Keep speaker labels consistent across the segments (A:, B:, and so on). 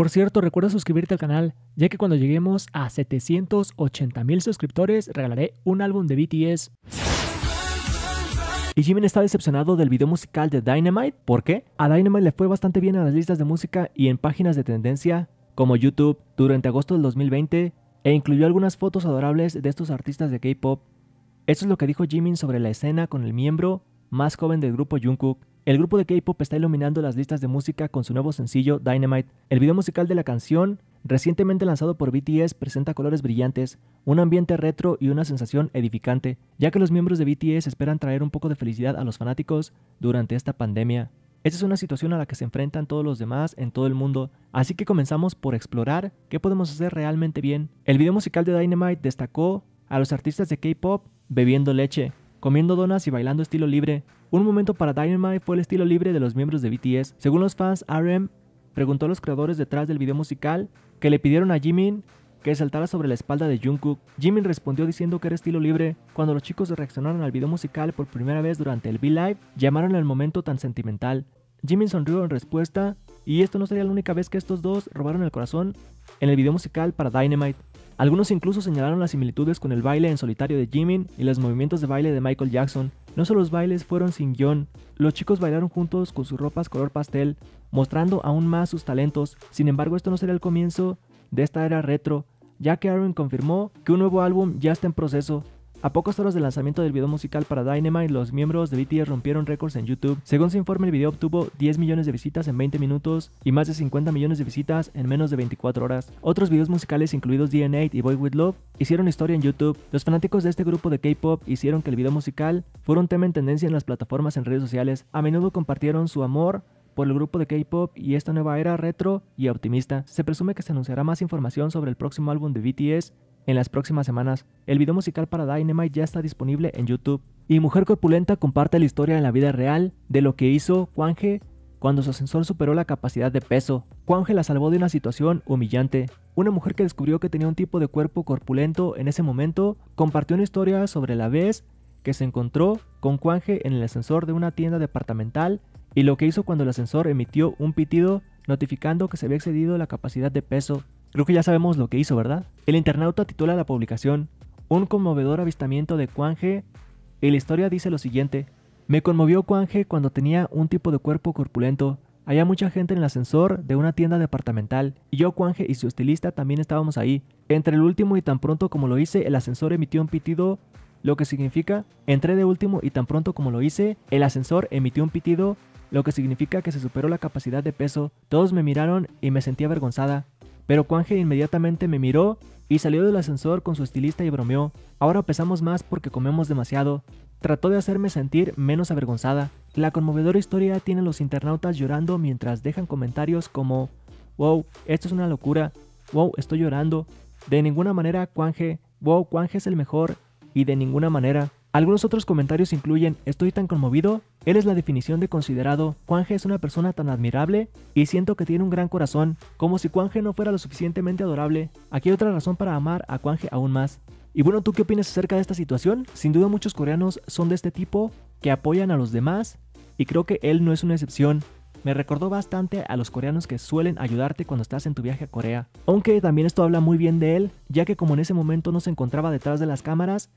A: Por cierto, recuerda suscribirte al canal, ya que cuando lleguemos a 780 mil suscriptores regalaré un álbum de BTS. Y Jimin está decepcionado del video musical de Dynamite, ¿por qué? A Dynamite le fue bastante bien en las listas de música y en páginas de tendencia como YouTube durante agosto del 2020 e incluyó algunas fotos adorables de estos artistas de K-pop. Eso es lo que dijo Jimin sobre la escena con el miembro más joven del grupo Jungkook. El grupo de K-pop está iluminando las listas de música con su nuevo sencillo Dynamite. El video musical de la canción, recientemente lanzado por BTS, presenta colores brillantes, un ambiente retro y una sensación edificante, ya que los miembros de BTS esperan traer un poco de felicidad a los fanáticos durante esta pandemia. Esta es una situación a la que se enfrentan todos los demás en todo el mundo, así que comenzamos por explorar qué podemos hacer realmente bien. El video musical de Dynamite destacó a los artistas de K-pop bebiendo leche, comiendo donas y bailando estilo libre. Un momento para Dynamite fue el estilo libre de los miembros de BTS. Según los fans, RM preguntó a los creadores detrás del video musical que le pidieron a Jimin que saltara sobre la espalda de Jungkook. Jimin respondió diciendo que era estilo libre. Cuando los chicos reaccionaron al video musical por primera vez durante el V-Live, llamaron al momento tan sentimental. Jimin sonrió en respuesta, y esto no sería la única vez que estos dos robaron el corazón en el video musical para Dynamite. Algunos incluso señalaron las similitudes con el baile en solitario de Jimin y los movimientos de baile de Michael Jackson. No solo los bailes fueron sin guión, los chicos bailaron juntos con sus ropas color pastel, mostrando aún más sus talentos. Sin embargo, esto no será el comienzo de esta era retro, ya que Aaron confirmó que un nuevo álbum ya está en proceso a pocos horas del lanzamiento del video musical para Dynamite, los miembros de BTS rompieron récords en YouTube. Según se informe, el video obtuvo 10 millones de visitas en 20 minutos y más de 50 millones de visitas en menos de 24 horas. Otros videos musicales, incluidos DNA y Boy With Love, hicieron historia en YouTube. Los fanáticos de este grupo de K-pop hicieron que el video musical fuera un tema en tendencia en las plataformas en redes sociales. A menudo compartieron su amor por el grupo de K-pop y esta nueva era retro y optimista. Se presume que se anunciará más información sobre el próximo álbum de BTS en las próximas semanas, el video musical para Dynamite ya está disponible en YouTube. Y Mujer Corpulenta comparte la historia en la vida real de lo que hizo Juanje cuando su ascensor superó la capacidad de peso. Juanje la salvó de una situación humillante. Una mujer que descubrió que tenía un tipo de cuerpo corpulento en ese momento compartió una historia sobre la vez que se encontró con Juanje en el ascensor de una tienda departamental y lo que hizo cuando el ascensor emitió un pitido notificando que se había excedido la capacidad de peso. Creo que ya sabemos lo que hizo, ¿verdad? El internauta titula la publicación Un conmovedor avistamiento de He y la historia dice lo siguiente. Me conmovió He cuando tenía un tipo de cuerpo corpulento. Había mucha gente en el ascensor de una tienda departamental y yo, He y su estilista también estábamos ahí. Entre el último y tan pronto como lo hice, el ascensor emitió un pitido, lo que significa entré de último y tan pronto como lo hice, el ascensor emitió un pitido, lo que significa que se superó la capacidad de peso. Todos me miraron y me sentí avergonzada. Pero Quanje inmediatamente me miró y salió del ascensor con su estilista y bromeó. Ahora pesamos más porque comemos demasiado. Trató de hacerme sentir menos avergonzada. La conmovedora historia tiene a los internautas llorando mientras dejan comentarios como Wow, esto es una locura. Wow, estoy llorando. De ninguna manera, Quanje. Wow, Quanje es el mejor. Y de ninguna manera. Algunos otros comentarios incluyen Estoy tan conmovido él es la definición de considerado, Cuanje es una persona tan admirable y siento que tiene un gran corazón, como si Cuanje no fuera lo suficientemente adorable. Aquí hay otra razón para amar a Cuanje aún más. Y bueno, ¿tú qué opinas acerca de esta situación? Sin duda muchos coreanos son de este tipo, que apoyan a los demás, y creo que él no es una excepción. Me recordó bastante a los coreanos que suelen ayudarte cuando estás en tu viaje a Corea. Aunque también esto habla muy bien de él, ya que como en ese momento no se encontraba detrás de las cámaras,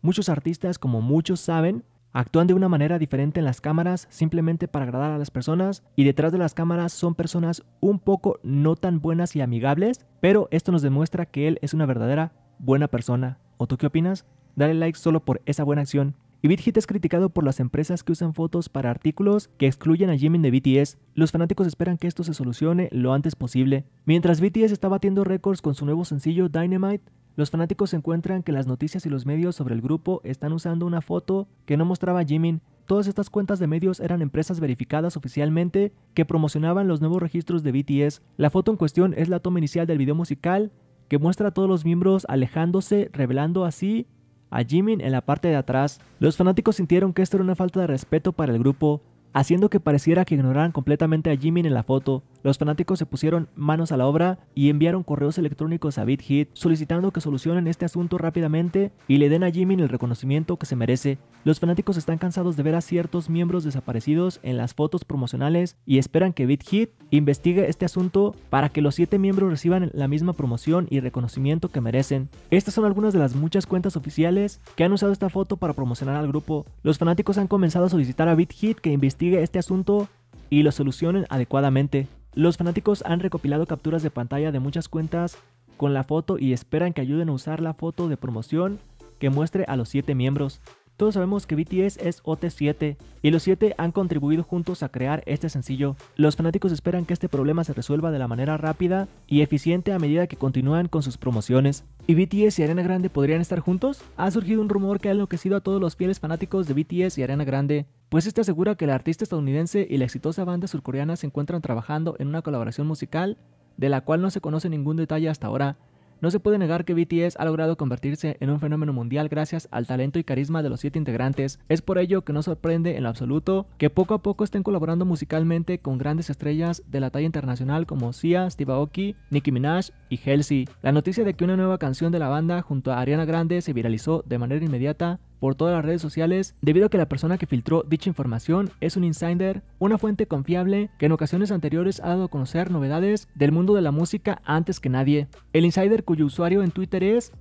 A: muchos artistas, como muchos saben, Actúan de una manera diferente en las cámaras simplemente para agradar a las personas y detrás de las cámaras son personas un poco no tan buenas y amigables, pero esto nos demuestra que él es una verdadera buena persona. ¿O tú qué opinas? Dale like solo por esa buena acción. Y BitHit es criticado por las empresas que usan fotos para artículos que excluyen a Jimin de BTS. Los fanáticos esperan que esto se solucione lo antes posible. Mientras BTS está batiendo récords con su nuevo sencillo Dynamite, los fanáticos encuentran que las noticias y los medios sobre el grupo están usando una foto que no mostraba a Jimin. Todas estas cuentas de medios eran empresas verificadas oficialmente que promocionaban los nuevos registros de BTS. La foto en cuestión es la toma inicial del video musical que muestra a todos los miembros alejándose, revelando así a Jimin en la parte de atrás. Los fanáticos sintieron que esto era una falta de respeto para el grupo, haciendo que pareciera que ignoraran completamente a Jimin en la foto. Los fanáticos se pusieron manos a la obra y enviaron correos electrónicos a BitHit Hit solicitando que solucionen este asunto rápidamente y le den a Jimin el reconocimiento que se merece. Los fanáticos están cansados de ver a ciertos miembros desaparecidos en las fotos promocionales y esperan que BitHit Hit investigue este asunto para que los siete miembros reciban la misma promoción y reconocimiento que merecen. Estas son algunas de las muchas cuentas oficiales que han usado esta foto para promocionar al grupo. Los fanáticos han comenzado a solicitar a BitHit Hit que investigue este asunto y lo solucionen adecuadamente. Los fanáticos han recopilado capturas de pantalla de muchas cuentas con la foto y esperan que ayuden a usar la foto de promoción que muestre a los 7 miembros. Todos sabemos que BTS es OT7 y los 7 han contribuido juntos a crear este sencillo. Los fanáticos esperan que este problema se resuelva de la manera rápida y eficiente a medida que continúan con sus promociones. ¿Y BTS y Arena Grande podrían estar juntos? Ha surgido un rumor que ha enloquecido a todos los fieles fanáticos de BTS y Arena Grande, pues este asegura que la artista estadounidense y la exitosa banda surcoreana se encuentran trabajando en una colaboración musical de la cual no se conoce ningún detalle hasta ahora. No se puede negar que BTS ha logrado convertirse en un fenómeno mundial gracias al talento y carisma de los siete integrantes. Es por ello que no sorprende en lo absoluto que poco a poco estén colaborando musicalmente con grandes estrellas de la talla internacional como Sia, Steve Aoki, Nicki Minaj y Halsey. La noticia de que una nueva canción de la banda junto a Ariana Grande se viralizó de manera inmediata por todas las redes sociales debido a que la persona que filtró dicha información es un insider, una fuente confiable que en ocasiones anteriores ha dado a conocer novedades del mundo de la música antes que nadie. El insider cuyo usuario en Twitter es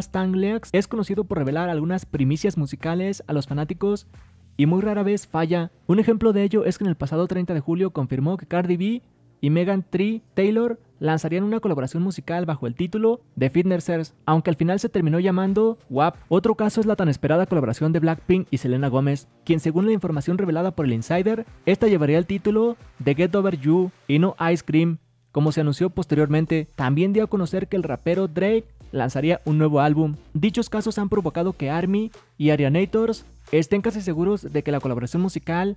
A: stanglex es conocido por revelar algunas primicias musicales a los fanáticos y muy rara vez falla. Un ejemplo de ello es que en el pasado 30 de julio confirmó que Cardi B y Megan Tree Taylor lanzarían una colaboración musical bajo el título The Fitnessers, aunque al final se terminó llamando WAP. Otro caso es la tan esperada colaboración de Blackpink y Selena Gomez, quien según la información revelada por el insider, esta llevaría el título The Get Over You y no Ice Cream. Como se anunció posteriormente, también dio a conocer que el rapero Drake lanzaría un nuevo álbum. Dichos casos han provocado que ARMY y Arianators estén casi seguros de que la colaboración musical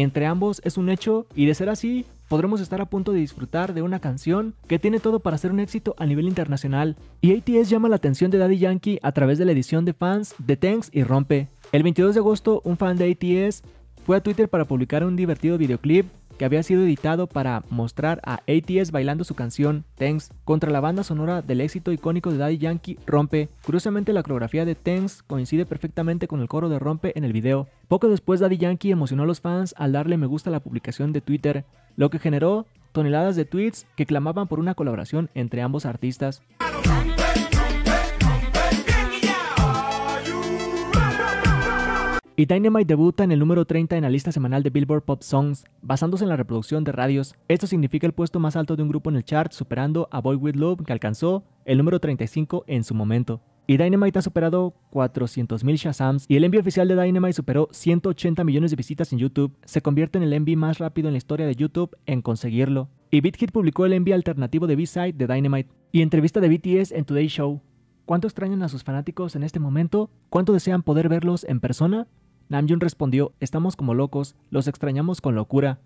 A: entre ambos es un hecho y de ser así, podremos estar a punto de disfrutar de una canción que tiene todo para ser un éxito a nivel internacional. Y ATS llama la atención de Daddy Yankee a través de la edición de fans de Tanks y Rompe. El 22 de agosto, un fan de ATS fue a Twitter para publicar un divertido videoclip que había sido editado para mostrar a ATS bailando su canción Thanks contra la banda sonora del éxito icónico de Daddy Yankee Rompe. Curiosamente la coreografía de Thanks coincide perfectamente con el coro de Rompe en el video. Poco después Daddy Yankee emocionó a los fans al darle me gusta a la publicación de Twitter, lo que generó toneladas de tweets que clamaban por una colaboración entre ambos artistas. Y Dynamite debuta en el número 30 en la lista semanal de Billboard Pop Songs, basándose en la reproducción de radios. Esto significa el puesto más alto de un grupo en el chart, superando a Boy With Love, que alcanzó el número 35 en su momento. Y Dynamite ha superado 400.000 Shazams y el envío oficial de Dynamite superó 180 millones de visitas en YouTube. Se convierte en el envío más rápido en la historia de YouTube en conseguirlo. Y BitHit publicó el envío alternativo de B-Side de Dynamite y entrevista de BTS en Today Show. ¿Cuánto extrañan a sus fanáticos en este momento? ¿Cuánto desean poder verlos en persona? Namjoon respondió, estamos como locos, los extrañamos con locura,